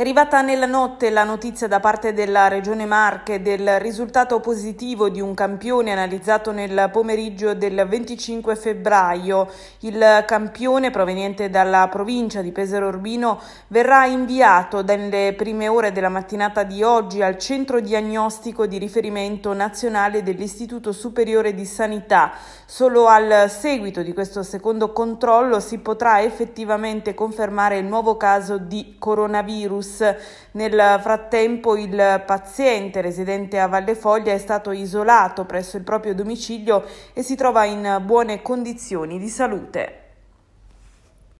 È arrivata nella notte la notizia da parte della Regione Marche del risultato positivo di un campione analizzato nel pomeriggio del 25 febbraio. Il campione proveniente dalla provincia di Pesaro Urbino verrà inviato nelle prime ore della mattinata di oggi al centro diagnostico di riferimento nazionale dell'Istituto Superiore di Sanità. Solo al seguito di questo secondo controllo si potrà effettivamente confermare il nuovo caso di coronavirus virus. Nel frattempo il paziente residente a Valle Foglia è stato isolato presso il proprio domicilio e si trova in buone condizioni di salute.